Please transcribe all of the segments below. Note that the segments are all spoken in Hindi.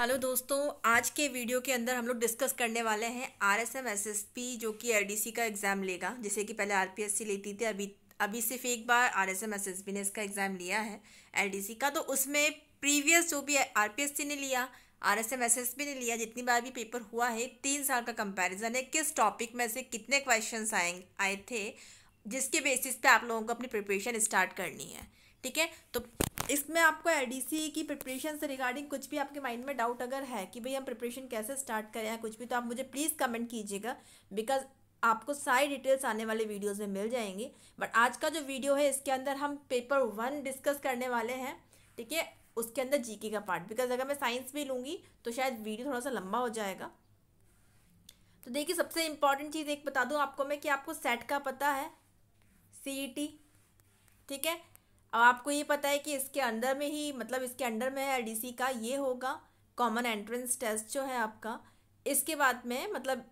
हेलो दोस्तों आज के वीडियो के अंदर हम लोग डिस्कस करने वाले हैं R S M S S P जो कि आर डी सी का एग्ज़ाम लेगा जैसे कि पहले आर पी एस सी लेती थी अभी अभी सिर्फ एक बार R S M S S P ने इसका एग्ज़ाम लिया है आर डी सी का तो उसमें प्रीवियस जो भी आर पी एस सी ने लिया R S M S S B ने लिया जितनी बार भी पेपर हुआ है तीन साल का कंपेरिजन है किस टॉपिक में से कितने क्वेश्चन आए आए थे जिसके बेसिस पे आप लोगों को अपनी प्रिपरेशन स्टार्ट करनी है ठीक है तो इसमें आपको एडीसी की प्रिपरेशन से रिगार्डिंग कुछ भी आपके माइंड में डाउट अगर है कि भाई हम प्रिपरेशन कैसे स्टार्ट करें या कुछ भी तो आप मुझे प्लीज़ कमेंट कीजिएगा बिकॉज आपको सारी डिटेल्स आने वाले वीडियोस में मिल जाएंगी बट आज का जो वीडियो है इसके अंदर हम पेपर वन डिस्कस करने वाले हैं ठीक है उसके अंदर जीके का पार्ट बिकॉज अगर मैं साइंस भी लूँगी तो शायद वीडियो थोड़ा सा लंबा हो जाएगा तो देखिए सबसे इम्पॉर्टेंट चीज़ एक बता दूँ आपको मैं कि आपको सेट का पता है सी e ठीक है अब आपको ये पता है कि इसके अंदर में ही मतलब इसके अंडर में है एलडीसी का ये होगा कॉमन एंट्रेंस टेस्ट जो है आपका इसके बाद में मतलब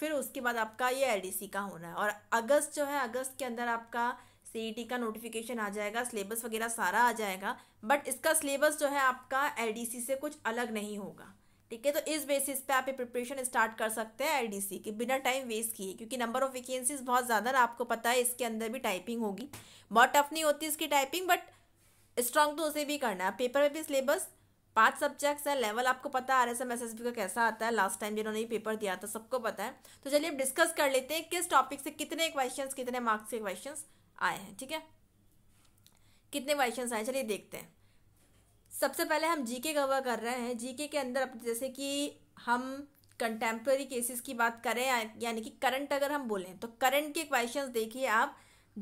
फिर उसके बाद आपका ये एलडीसी का होना है और अगस्त जो है अगस्त के अंदर आपका सी e का नोटिफिकेशन आ जाएगा सिलेबस वगैरह सारा आ जाएगा बट इसका सिलेबस जो है आपका एलडीसी से कुछ अलग नहीं होगा ठीक है तो इस बेसिस पे आप ये प्रिपरेशन स्टार्ट कर सकते हैं आईडीसी के बिना टाइम वेस्ट किए क्योंकि नंबर ऑफ वैकेंसीज बहुत ज़्यादा ना आपको पता है इसके अंदर भी टाइपिंग होगी बहुत टफ नहीं होती इसकी टाइपिंग बट स्ट्रांग तो उसे भी करना है पेपर में भी सिलेबस पांच सब्जेक्ट्स हैं लेवल आपको पता है R S M S S B का कैसा आता है लास्ट टाइम जिन्होंने पेपर दिया था सबको पता है तो चलिए अब डिस्कस कर लेते हैं किस टॉपिक से कितने क्वेश्चन कितने मार्क्स के क्वेश्चन आए हैं ठीक है कितने क्वेश्चन आए चलिए देखते हैं सबसे पहले हम जीके कवर कर रहे हैं जीके के अंदर जैसे कि हम कंटेम्प्रेरी केसेस की बात करें यानी कि करंट अगर हम बोलें तो करंट के क्वेश्चंस देखिए आप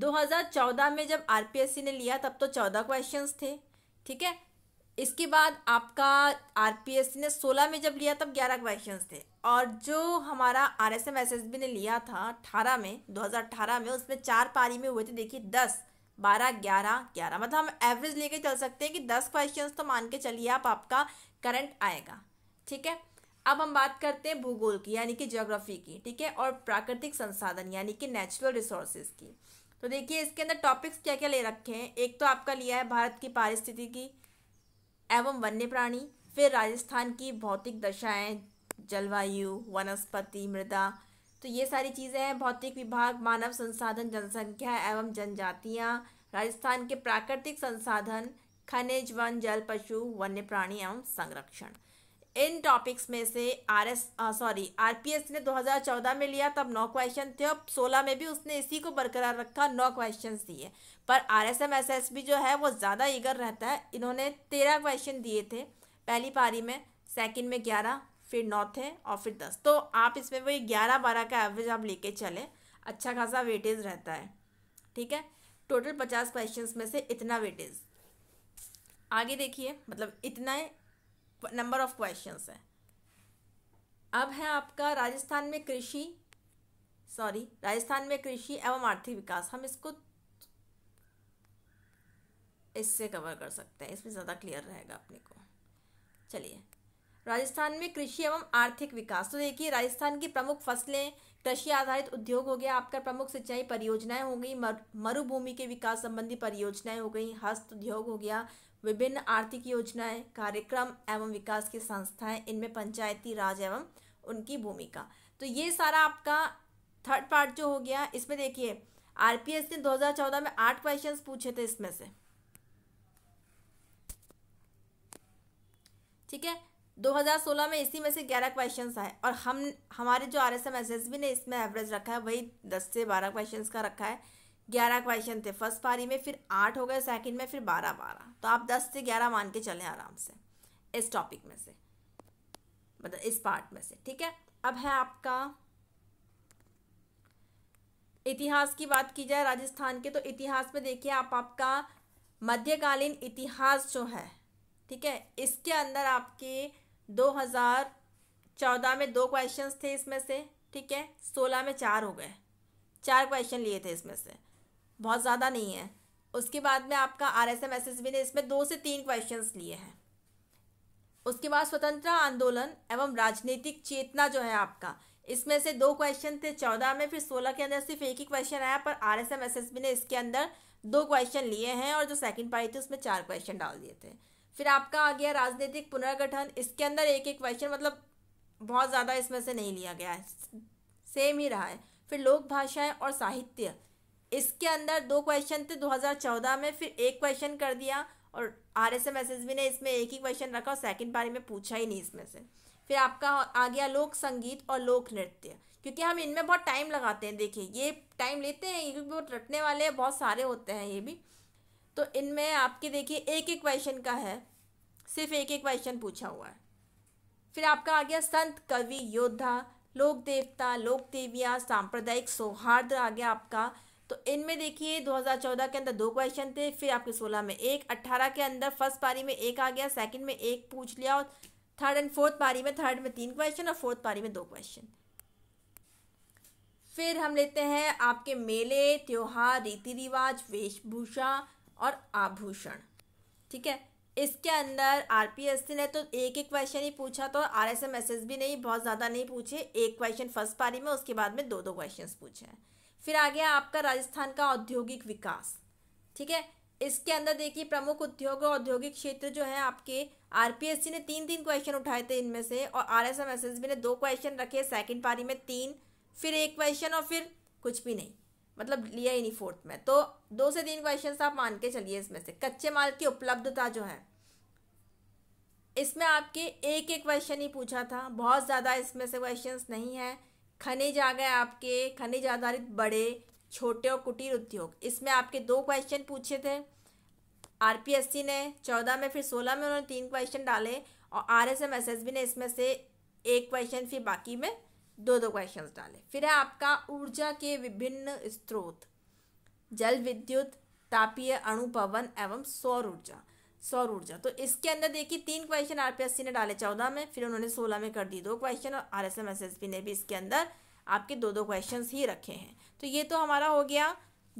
2014 में जब आरपीएससी ने लिया तब तो 14 क्वेश्चंस थे ठीक है इसके बाद आपका आरपीएससी ने 16 में जब लिया तब 11 क्वेश्चंस थे और जो हमारा आर एस ने लिया था अठारह में दो में उसमें चार पारी में हुए थे देखिए दस बारह ग्यारह ग्यारह मतलब हम एवरेज लेके चल सकते हैं कि दस क्वेश्चन तो मान के चलिए आप आपका करंट आएगा ठीक है अब हम बात करते हैं भूगोल की यानी कि ज्योग्राफी की ठीक है और प्राकृतिक संसाधन यानी कि नेचुरल रिसोर्सेज की तो देखिए इसके अंदर टॉपिक्स क्या क्या ले रखे हैं एक तो आपका लिया है भारत की पारिस्थिति की एवं वन्य प्राणी फिर राजस्थान की भौतिक दशाएँ जलवायु वनस्पति मृदा तो ये सारी चीज़ें हैं भौतिक विभाग मानव संसाधन जनसंख्या एवं जनजातियाँ राजस्थान के प्राकृतिक संसाधन खनिज वन जल पशु वन्य प्राणी एवं संरक्षण इन टॉपिक्स में से R S sorry R P S ने 2014 में लिया तब नौ क्वेश्चन थे और सोलह में भी उसने इसी को बरकरार रखा नौ क्वेश्चन दिए पर R S M S S B जो है वो ज़्यादा ईगर रहता है इन्होंने तेरह क्वेश्चन दिए थे पहली पारी में सेकंड में ग्यारह फिर नौ है और फिर दस तो आप इसमें वही ग्यारह बारह का एवरेज आप लेके चलें अच्छा खासा वेटेज रहता है ठीक है टोटल पचास क्वेश्चंस में से इतना वेटेज आगे देखिए मतलब इतना नंबर ऑफ क्वेश्चंस है अब है आपका राजस्थान में कृषि सॉरी राजस्थान में कृषि एवं आर्थिक विकास हम इसको इससे कवर कर सकते हैं इसमें ज़्यादा क्लियर रहेगा अपने को चलिए राजस्थान में कृषि एवं आर्थिक विकास तो देखिए राजस्थान की प्रमुख फसलें कृषि आधारित उद्योग हो गया आपका प्रमुख सिंचाई परियोजनाएं हो गई मर, मरुभूमि के विकास संबंधी परियोजनाएं हो गई हस्त उद्योग हो गया विभिन्न आर्थिक योजनाएं कार्यक्रम एवं विकास की संस्थाएं इनमें पंचायती राज एवं उनकी भूमिका तो ये सारा आपका थर्ड पार्ट जो हो गया इसमें देखिए आरपीएस ने दो में आठ क्वेश्चन पूछे थे इसमें से ठीक है 2016 में इसी में से 11 क्वेश्चंस आए और हम हमारे जो R S M S S B ने इसमें एवरेज रखा है वही 10 से 12 क्वेश्चंस का रखा है 11 क्वेश्चन थे फर्स्ट पारी में फिर आठ हो गए सेकंड में फिर 12 12 तो आप 10 से 11 मान के चलें आराम से इस टॉपिक में से मतलब इस पार्ट में से ठीक है अब है आपका इतिहास की बात की जाए राजस्थान के तो इतिहास में देखिए आप आपका मध्यकालीन इतिहास जो है ठीक है इसके अंदर आपके दो हज़ार चौदह में दो क्वेश्चन थे इसमें से ठीक है सोलह में चार हो गए चार क्वेश्चन लिए थे इसमें से बहुत ज़्यादा नहीं है उसके बाद में आपका R S M S S B ने इसमें दो से तीन क्वेश्चन लिए हैं उसके बाद स्वतंत्र आंदोलन एवं राजनीतिक चेतना जो है आपका इसमें से दो क्वेश्चन थे चौदह में फिर सोलह के अंदर सिर्फ एक ही क्वेश्चन आया पर R S M S S B ने इसके अंदर दो क्वेश्चन लिए हैं और जो सेकंड पार्टी थी उसमें चार क्वेश्चन डाल दिए थे फिर आपका आ गया राजनीतिक पुनर्गठन इसके अंदर एक एक क्वेश्चन मतलब बहुत ज़्यादा इसमें से नहीं लिया गया है सेम ही रहा है फिर लोक भाषाएं और साहित्य इसके अंदर दो क्वेश्चन थे 2014 में फिर एक क्वेश्चन कर दिया और R S M S S B ने इसमें एक ही क्वेश्चन रखा और सेकंड बारे में पूछा ही नहीं इसमें से फिर आपका आ गया लोक संगीत और लोक नृत्य क्योंकि हम इनमें बहुत टाइम लगाते हैं देखिए ये टाइम लेते हैं ये भी बहुत रटने वाले हैं बहुत सारे होते हैं ये भी तो इनमें आपके देखिए एक एक क्वेश्चन का है सिर्फ एक एक क्वेश्चन पूछा हुआ है फिर आपका आ गया संत कवि योद्धा लोक देवता लोक देवियाँ सांप्रदायिक सौहार्द आ गया आपका तो इनमें देखिए 2014 के अंदर दो क्वेश्चन थे फिर आपके 16 में एक 18 के अंदर फर्स्ट पारी में एक आ गया सेकंड में एक पूछ लिया और थर्ड एंड फोर्थ पारी में थर्ड में तीन क्वेश्चन और फोर्थ पारी में दो क्वेश्चन फिर हम लेते हैं आपके मेले त्यौहार रीति रिवाज वेशभूषा और आभूषण ठीक है इसके अंदर आर पी एस सी ने तो एक एक क्वेश्चन ही पूछा तो R S M S S भी नहीं बहुत ज़्यादा नहीं पूछे एक क्वेश्चन फर्स्ट पारी में उसके बाद में दो दो क्वेश्चन पूछे हैं फिर आ गया आपका राजस्थान का औद्योगिक विकास ठीक है इसके अंदर देखिए प्रमुख उद्योग और औद्योगिक क्षेत्र जो है आपके सी ने तीन तीन क्वेश्चन उठाए थे इनमें से और आर बी ने दो क्वेश्चन रखे सेकेंड पारी में तीन फिर एक क्वेश्चन और फिर कुछ भी नहीं मतलब लिया ही नहीं फोर्थ में तो दो से तीन क्वेश्चन आप मान के चलिए इसमें से कच्चे माल की उपलब्धता जो है इसमें आपके एक एक क्वेश्चन ही पूछा था बहुत ज़्यादा इसमें से क्वेश्चंस नहीं है खनिज आ गए आपके खनिज आधारित बड़े छोटे और कुटीर उद्योग इसमें आपके दो क्वेश्चन पूछे थे आरपीएससी ने चौदह में फिर सोलह में उन्होंने तीन क्वेश्चन डाले और आर एस ने इसमें से एक क्वेश्चन फिर बाकी में दो दो क्वेश्चंस डाले फिर है आपका ऊर्जा के विभिन्न स्रोत जल विद्युत तापीय अणु पवन एवं सौर ऊर्जा सौर ऊर्जा तो इसके अंदर देखिए तीन क्वेश्चन आरपीएससी ने डाले चौदह में फिर उन्होंने सोलह में कर दी दो क्वेश्चन और आर एस ने भी इसके अंदर आपके दो दो क्वेश्चन ही रखे हैं तो ये तो हमारा हो गया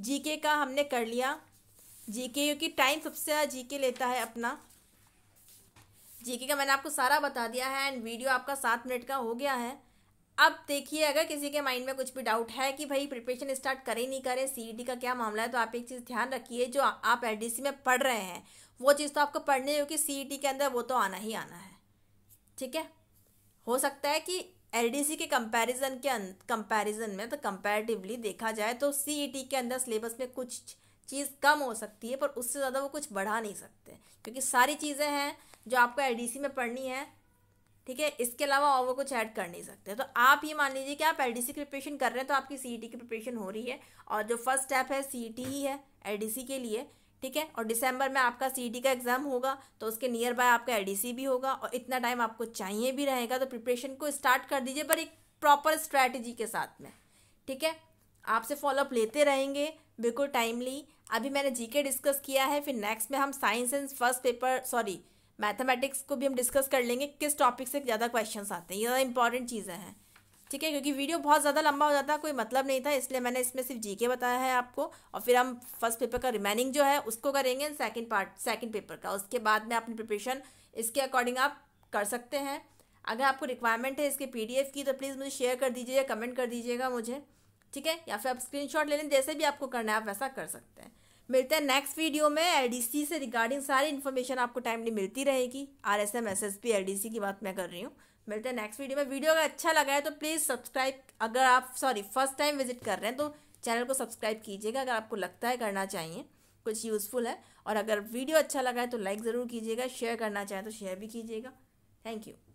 जीके का हमने कर लिया जीके क्योंकि टाइम सबसे ज़्यादा जीके लेता है अपना जीके का मैंने आपको सारा बता दिया है एंड वीडियो आपका सात मिनट का हो गया है अब देखिए अगर किसी के माइंड में कुछ भी डाउट है कि भाई प्रिपरेशन स्टार्ट करें नहीं करें सी e का क्या मामला है तो आप एक चीज़ ध्यान रखिए जो आप एल में पढ़ रहे हैं वो चीज़ तो आपको पढ़नी होगी सी e के अंदर वो तो आना ही आना है ठीक है हो सकता है कि एल के कंपैरिजन के कंपैरिजन में तो कंपैरेटिवली देखा जाए तो सी e के अंदर सिलेबस में कुछ चीज़ कम हो सकती है पर उससे ज़्यादा वो कुछ बढ़ा नहीं सकते क्योंकि सारी चीज़ें हैं जो आपको एल में पढ़नी है ठीक है इसके अलावा और वो कुछ ऐड कर नहीं सकते तो आप ये मान लीजिए कि आप एल की प्रिपरेशन कर रहे हैं तो आपकी सी e की प्रिपरेशन हो रही है और जो फर्स्ट स्टेप है सी e ही है एल के लिए ठीक है और दिसंबर में आपका सी e का एग्ज़ाम होगा तो उसके नियर बाय आपका एल भी होगा और इतना टाइम आपको चाहिए भी रहेगा तो प्रिपरेशन को स्टार्ट कर दीजिए पर एक प्रॉपर स्ट्रैटेजी के साथ में ठीक है आपसे फॉलोअप लेते रहेंगे बिल्कुल टाइमली अभी मैंने जीके डिस्कस किया है फिर नेक्स्ट में हम science and first paper sorry mathematics को भी हम डिस्कस कर लेंगे किस टॉपिक से ज़्यादा क्वेश्चंस आते हैं ये ज़्यादा इंपॉर्टेंट चीज़ें हैं ठीक है क्योंकि वीडियो बहुत ज़्यादा लंबा हो जाता कोई मतलब नहीं था इसलिए मैंने इसमें सिर्फ जी के बताया है आपको और फिर हम फर्स्ट पेपर का रिमेनिंग जो है उसको करेंगे सेकेंड पार्ट सेकेंड पेपर का उसके बाद में अपनी प्रिपरेशन इसके अकॉर्डिंग आप कर सकते हैं अगर आपको रिक्वायरमेंट है इसके पी की तो प्लीज़ मुझे शेयर कर दीजिए या कमेंट कर दीजिएगा मुझे ठीक है या फिर आप स्क्रीन ले लें जैसे भी आपको करना है आप वैसा कर सकते हैं मिलते हैं नेक्स्ट वीडियो में एलडीसी से रिगार्डिंग सारी इन्फॉर्मेशन आपको टाइमली मिलती रहेगी R S M S S P D C की बात मैं कर रही हूँ मिलते हैं नेक्स्ट वीडियो में वीडियो अगर अच्छा लगा है तो प्लीज़ सब्सक्राइब अगर आप सॉरी फर्स्ट टाइम विजिट कर रहे हैं तो चैनल को सब्सक्राइब कीजिएगा अगर आपको लगता है करना चाहिए कुछ यूज़फुल है और अगर वीडियो अच्छा लगा है तो लाइक ज़रूर कीजिएगा शेयर करना चाहें तो शेयर भी कीजिएगा थैंक यू